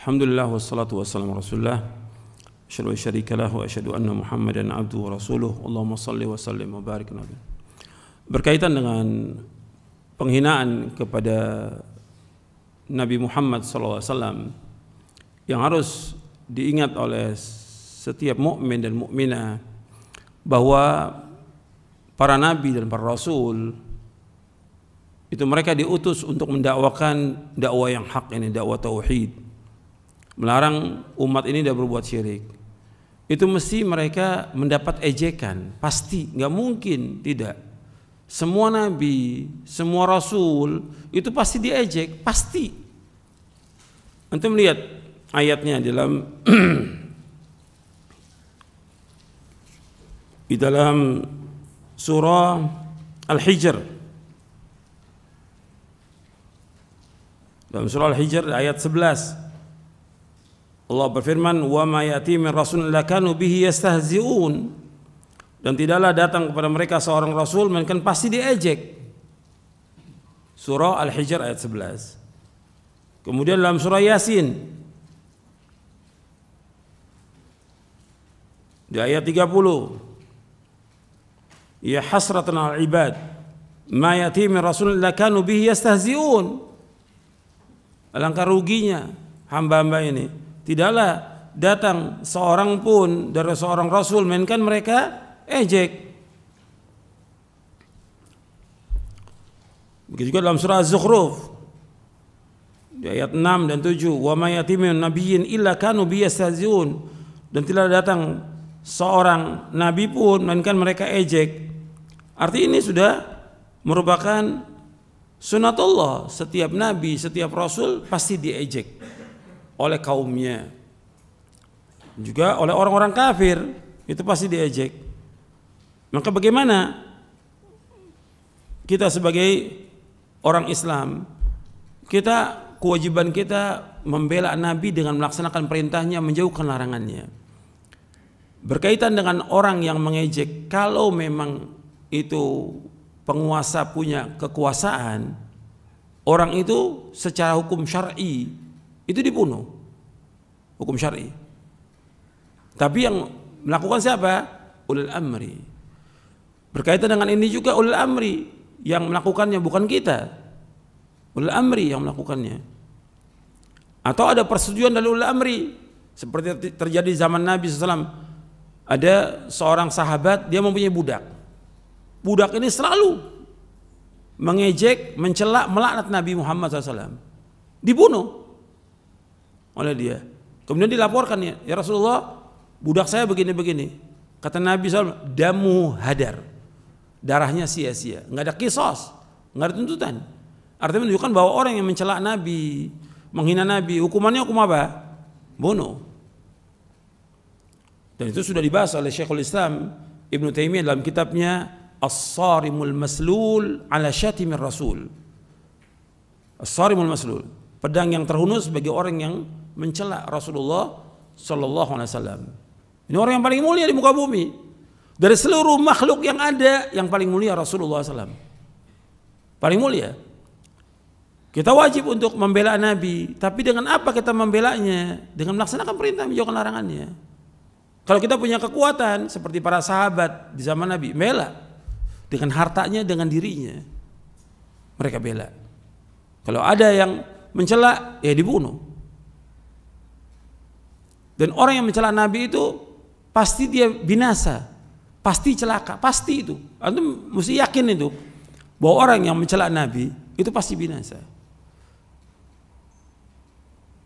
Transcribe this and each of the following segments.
Alhamdulillah wassalatu wassalamu rasulullah Asyadu wa syarika lahu asyadu anna muhammadan abdu wa rasuluh Allahumma salli wa sallim wa barik nabi Berkaitan dengan penghinaan kepada Nabi Muhammad SAW yang harus diingat oleh setiap mukmin dan mukminah bahwa para nabi dan para rasul itu mereka diutus untuk mendakwakan dakwah yang hak ini dakwah tauhid melarang umat ini tidak berbuat syirik itu mesti mereka mendapat ejekan pasti nggak mungkin tidak semua nabi semua rasul itu pasti diejek pasti nanti melihat ayatnya dalam di dalam surah Al-Hijr dalam surah Al-Hijr ayat 11 Allah berfirman, "Wa ma yati min rasulin lakanu bihi yastahzi'un." Dan tidaklah datang kepada mereka seorang rasul melainkan pasti diejek. Surah Al-Hijr ayat 11. Kemudian dalam surah Yasin di ayat 30 Ya hasratan al ibad ma yati min rasulin lakanu bihi yastahzi'un. Alangkah ruginya hamba-hamba ini tidaklah datang seorang pun dari seorang rasul melainkan mereka ejek. Begitu juga dalam surah Az-Zukhruf ayat 6 dan 7, "Wa may yatimun nabiyyin illa kanu biyastazun." Dan tidak datang seorang nabi pun melainkan mereka ejek. Arti ini sudah merupakan sunatullah. Setiap nabi, setiap rasul pasti diejek oleh kaumnya juga oleh orang-orang kafir itu pasti diejek maka bagaimana kita sebagai orang Islam kita kewajiban kita membela Nabi dengan melaksanakan perintahnya menjauhkan larangannya berkaitan dengan orang yang mengejek kalau memang itu penguasa punya kekuasaan orang itu secara hukum syar'i itu dibunuh hukum syar'i. Tapi yang melakukan siapa? Ulul amri. Berkaitan dengan ini juga ulul amri yang melakukannya bukan kita. Ulul amri yang melakukannya. Atau ada persetujuan dari ulul amri seperti terjadi zaman Nabi SAW ada seorang sahabat dia mempunyai budak budak ini selalu mengejek mencelak melaknat Nabi Muhammad SAW dibunuh oleh dia Kemudian dilaporkan ya, ya Rasulullah, budak saya begini-begini. Kata Nabi SAW, damu hadar. Darahnya sia-sia. Nggak ada kisos, nggak ada tuntutan. Artinya menunjukkan bahwa orang yang mencela Nabi, menghina Nabi, hukumannya hukum apa? Bunuh. Dan itu sudah dibahas oleh Syekhul Islam Ibn Taimiyah dalam kitabnya As-Sarimul Maslul ala Syatimir Rasul. As-Sarimul Maslul. Pedang yang terhunus bagi orang yang mencela Rasulullah Shallallahu Alaihi Wasallam. Ini orang yang paling mulia di muka bumi. Dari seluruh makhluk yang ada, yang paling mulia Rasulullah Sallam Paling mulia. Kita wajib untuk membela Nabi, tapi dengan apa kita membelanya? Dengan melaksanakan perintah menjauhkan larangannya. Kalau kita punya kekuatan seperti para sahabat di zaman Nabi, bela dengan hartanya, dengan dirinya. Mereka bela. Kalau ada yang mencela, ya dibunuh. Dan orang yang mencela Nabi itu pasti dia binasa, pasti celaka, pasti itu. Anda mesti yakin itu bahwa orang yang mencela Nabi itu pasti binasa.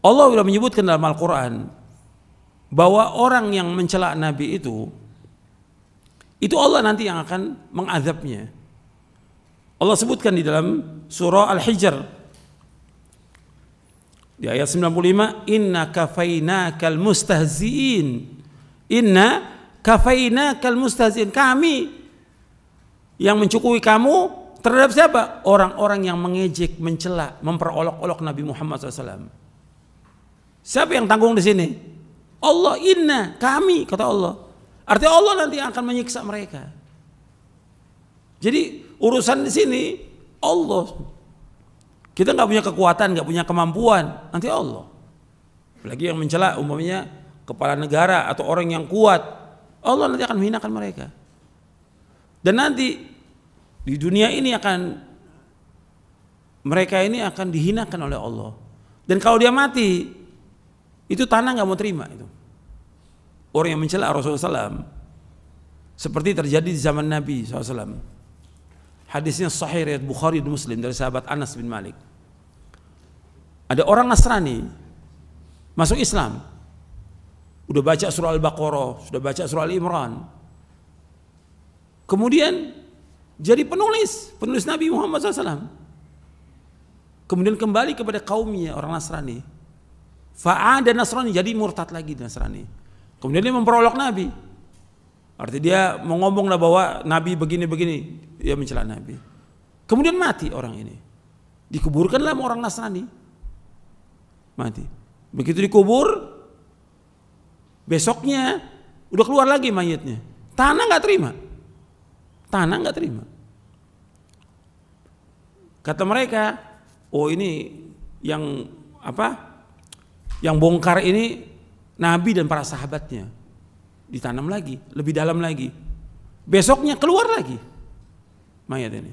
Allah sudah menyebutkan dalam Al-Quran bahwa orang yang mencela Nabi itu itu Allah nanti yang akan mengazabnya. Allah sebutkan di dalam surah Al-Hijr di ayat 95, inna kal mustahziin. Inna kal mustahziin. Kami yang mencukupi kamu terhadap siapa? Orang-orang yang mengejek, mencela, memperolok-olok Nabi Muhammad SAW. Siapa yang tanggung di sini? Allah inna kami kata Allah. Artinya Allah nanti akan menyiksa mereka. Jadi urusan di sini Allah kita nggak punya kekuatan, nggak punya kemampuan. Nanti Allah. Apalagi yang mencela umumnya kepala negara atau orang yang kuat. Allah nanti akan menghinakan mereka. Dan nanti di dunia ini akan mereka ini akan dihinakan oleh Allah. Dan kalau dia mati, itu tanah nggak mau terima itu. Orang yang mencela Rasulullah SAW seperti terjadi di zaman Nabi SAW. Hadisnya sahih riwayat Bukhari dan Muslim dari sahabat Anas bin Malik. Ada orang Nasrani masuk Islam. Udah baca surah Al-Baqarah, sudah baca surah Al-Imran. Kemudian jadi penulis, penulis Nabi Muhammad SAW. Kemudian kembali kepada kaumnya orang Nasrani. Fa'ada Nasrani, jadi murtad lagi Nasrani. Kemudian dia memperolok Nabi. Artinya dia mengomonglah bahwa Nabi begini-begini ya mencela Nabi. Kemudian mati orang ini. Dikuburkanlah orang Nasrani. Mati. Begitu dikubur, besoknya udah keluar lagi mayatnya. Tanah nggak terima. Tanah nggak terima. Kata mereka, oh ini yang apa? Yang bongkar ini Nabi dan para sahabatnya. Ditanam lagi, lebih dalam lagi. Besoknya keluar lagi mayat ini.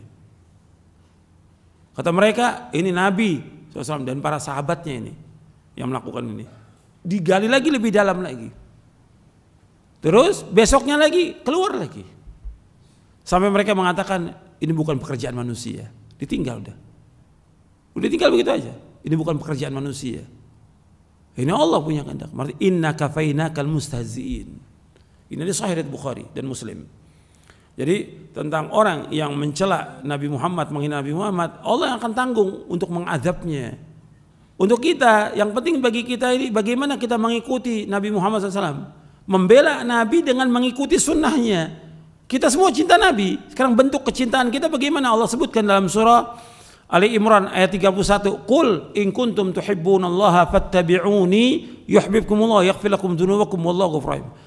Kata mereka, ini Nabi SAW dan para sahabatnya ini yang melakukan ini. Digali lagi lebih dalam lagi. Terus besoknya lagi keluar lagi. Sampai mereka mengatakan ini bukan pekerjaan manusia. Ditinggal udah. Udah tinggal begitu aja. Ini bukan pekerjaan manusia. Ini Allah punya kehendak. Inna kafainakal mustazin. Ini sahih Bukhari dan Muslim. Jadi tentang orang yang mencela Nabi Muhammad, menghina Nabi Muhammad, Allah yang akan tanggung untuk mengadabnya. Untuk kita, yang penting bagi kita ini bagaimana kita mengikuti Nabi Muhammad SAW. Membela Nabi dengan mengikuti sunnahnya. Kita semua cinta Nabi. Sekarang bentuk kecintaan kita bagaimana Allah sebutkan dalam surah Ali Imran ayat 31. Qul in kuntum Allah fattabi'uni yuhibbukumullah yaghfir lakum dzunubakum wallahu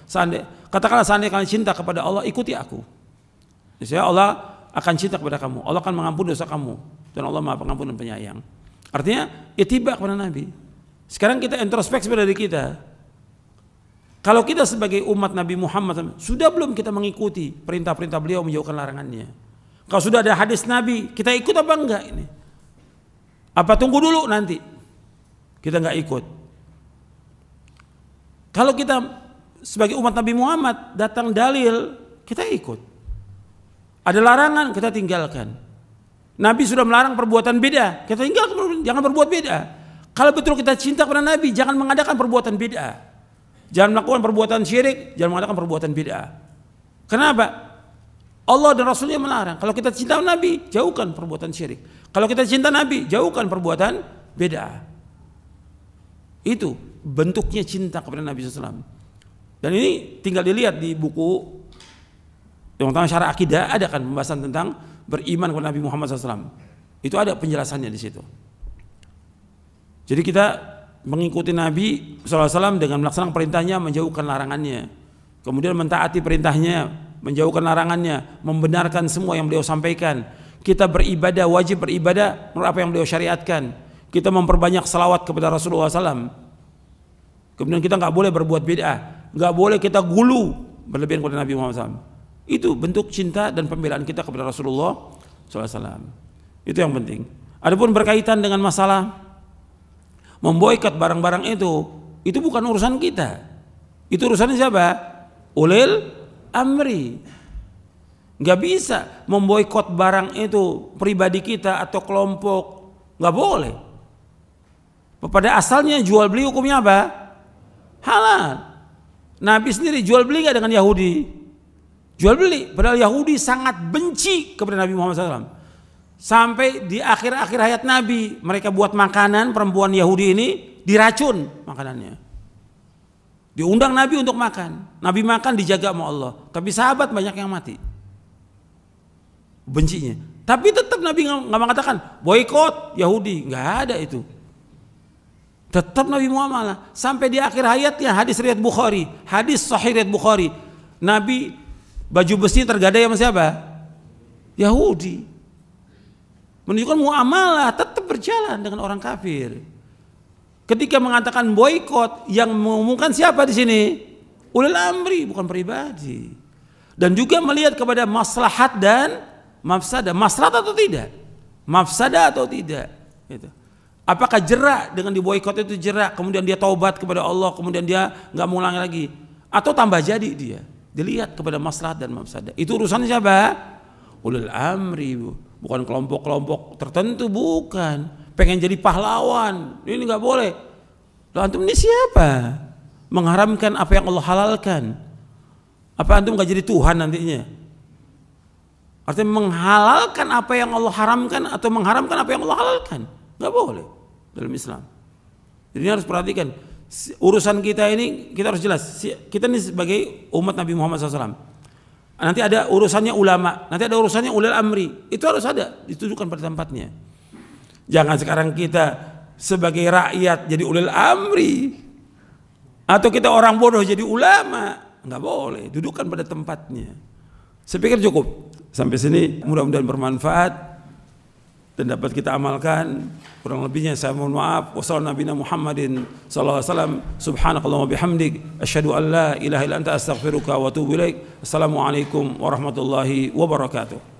Seandainya katakanlah seandainya kalian cinta kepada Allah, ikuti aku. Saya Allah akan cinta kepada kamu. Allah akan mengampuni dosa kamu. Dan Allah maha pengampun dan penyayang. Artinya ya tiba kepada Nabi. Sekarang kita introspeksi pada diri kita. Kalau kita sebagai umat Nabi Muhammad sudah belum kita mengikuti perintah-perintah beliau menjauhkan larangannya? Kalau sudah ada hadis Nabi, kita ikut apa enggak ini? Apa tunggu dulu nanti? Kita enggak ikut. Kalau kita sebagai umat Nabi Muhammad datang dalil, kita ikut. Ada larangan kita tinggalkan. Nabi sudah melarang perbuatan beda. Kita tinggalkan jangan berbuat beda. Kalau betul kita cinta kepada Nabi, jangan mengadakan perbuatan beda. Jangan melakukan perbuatan syirik, jangan mengadakan perbuatan beda. Kenapa? Allah dan Rasulnya melarang. Kalau kita cinta Nabi, jauhkan perbuatan syirik. Kalau kita cinta Nabi, jauhkan perbuatan beda. Itu bentuknya cinta kepada Nabi SAW. Dan ini tinggal dilihat di buku tentang syarat akidah ada kan pembahasan tentang beriman kepada Nabi Muhammad SAW. Itu ada penjelasannya di situ. Jadi kita mengikuti Nabi SAW dengan melaksanakan perintahnya, menjauhkan larangannya. Kemudian mentaati perintahnya, menjauhkan larangannya, membenarkan semua yang beliau sampaikan. Kita beribadah, wajib beribadah menurut apa yang beliau syariatkan. Kita memperbanyak salawat kepada Rasulullah SAW. Kemudian kita nggak boleh berbuat bid'ah, nggak boleh kita gulu berlebihan kepada Nabi Muhammad SAW. Itu bentuk cinta dan pembelaan kita kepada Rasulullah SAW. Itu yang penting. Adapun berkaitan dengan masalah memboikot barang-barang itu, itu bukan urusan kita. Itu urusan siapa? Ulil amri. Gak bisa memboikot barang itu pribadi kita atau kelompok. Gak boleh. Pada asalnya jual beli hukumnya apa? Halal. Nabi sendiri jual beli gak dengan Yahudi? Jual beli. Padahal Yahudi sangat benci kepada Nabi Muhammad SAW. Sampai di akhir-akhir hayat Nabi, mereka buat makanan perempuan Yahudi ini diracun makanannya. Diundang Nabi untuk makan. Nabi makan dijaga sama Allah. Tapi sahabat banyak yang mati. Bencinya. Tapi tetap Nabi nggak mengatakan boykot Yahudi, nggak ada itu. Tetap Nabi Muhammad sampai di akhir hayatnya hadis riwayat Bukhari, hadis sahih riwayat Bukhari. Nabi Baju besi tergadai sama siapa? Yahudi. Menunjukkan muamalah tetap berjalan dengan orang kafir. Ketika mengatakan boykot yang mengumumkan siapa di sini? Ulil amri bukan pribadi. Dan juga melihat kepada maslahat dan mafsada. Maslahat atau tidak? Mafsada atau tidak? Gitu. Apakah jerak dengan diboykot itu jerak, kemudian dia taubat kepada Allah, kemudian dia nggak mengulangi lagi, atau tambah jadi dia? Dilihat kepada maslahat dan mafsadah. Itu urusan siapa? Ulul amri, bukan kelompok-kelompok tertentu, bukan. Pengen jadi pahlawan, ini nggak boleh. Loh antum ini siapa? Mengharamkan apa yang Allah halalkan. Apa antum nggak jadi Tuhan nantinya? Artinya menghalalkan apa yang Allah haramkan atau mengharamkan apa yang Allah halalkan. Nggak boleh dalam Islam. Jadi harus perhatikan urusan kita ini kita harus jelas. Kita ini sebagai umat Nabi Muhammad SAW. Nanti ada urusannya ulama, nanti ada urusannya ulil amri. Itu harus ada, ditujukan pada tempatnya. Jangan sekarang kita sebagai rakyat jadi ulil amri. Atau kita orang bodoh jadi ulama. Nggak boleh, dudukan pada tempatnya. Saya pikir cukup. Sampai sini mudah-mudahan bermanfaat dan dapat kita amalkan kurang lebihnya saya mohon maaf wasallallahu nabi Muhammadin sallallahu alaihi wasallam subhanakallahumma bihamdik asyhadu an la ilaha illa anta astaghfiruka wa atubu ilaik assalamualaikum warahmatullahi wabarakatuh